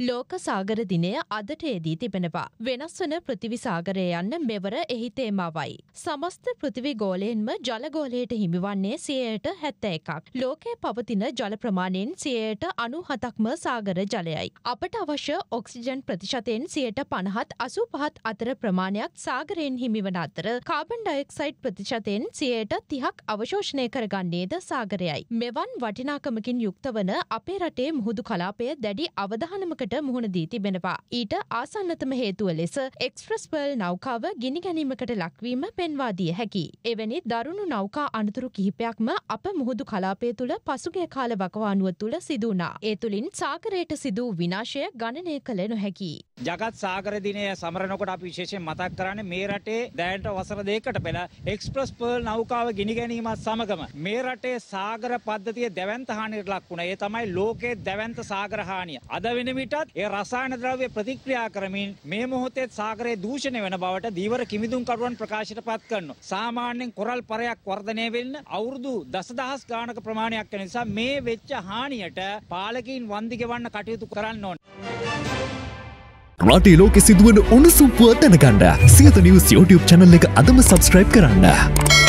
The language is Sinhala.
ලෝක සාගර දිනය අදට යෙදී තිබෙනවා. වෙනස් වන පෘතිවි සාගරය යන්න මෙවර එහි තේමාවයි. සමස්ත පෘතිවි ගෝලයෙන්ම ජලගෝලයට හිමිවන්නේ සියයට හැත්ත එකක්. ලෝකයේ පවතින ජල ප්‍රමාණයෙන් සියයට අනු හතක්ම සාගර ජලයයි. අපට අවශ්‍ය ඔක්සිජන් ප්‍රතිශතයෙන් සියයට පණහත් අසු පහත් අතර ප්‍රමාණයක් සාගරයෙන් හිමිවන අතර කාබන් ඩයෙක්සයිඩ් ප්‍රතිශතයෙන් සියයට තිහක් අවශෝෂණය කරගන්නේද සාගරයයි. මෙවන් වටිනාකමකින් යුක්ත වන අපේ රටේ මුහුදු කලාපය දැඩි අවධානමක විපත්කට මුහුණ දී තිබෙනවා. ඊට ආසන්නතම හේතුව ලෙස එක්ස්ප්‍රස් පර්ල් නෞකාව ගිනි ගැනීමකට ලක්වීම පෙන්වා දිය හැකි. එවැනි දරුණු නෞකා අනතුරු කිහිපයක්ම අප මුහුදු කලාපය තුළ පසුගේ කාල වකවානුව තුළ සිදුනා. ඒ තුළින් සාකරයට සිදූ විනාශය ගණනය කළ නොහැකි. ජගත් සාගර දිනය සමරනකොට අපි විශේෂයෙන් මතක් කරන්නේ මේ රටේ දැනට වසර දෙකකට පෙර එක්ස්ප්‍රස් පර්ල් නෞකාව ගිනි ගැනීමත් සමගම මේ රටේ සාගර පද්ධතිය දැවැන්ත හානියට ලක් වුණා. ඒ තමයි ලෝකයේ දැවැන්ත සාගර හානිය. අද වෙන විට එවිටත් ඒ රසායන ද්‍රව්‍ය ප්‍රතික්‍රියා කරමින් මේ මොහොතේ සාගරයේ දූෂණය වෙන බවට දීවර කිමිදුම්කරුවන් ප්‍රකාශයට පත් කරනවා. සාමාන්‍යයෙන් කොරල් පරයක් වර්ධනය වෙන්න අවුරුදු දසදහස් ගානක ප්‍රමාණයක් වෙන නිසා මේ වෙච්ච හානියට පාලකීන් වන්දි ගෙවන්න කටයුතු කරන්න ඕන. රටේ ලෝකෙ සිදුවන උණුසුම් පුවත් දැනගන්න සියත නිවුස් YouTube channel එක අදම subscribe කරන්න.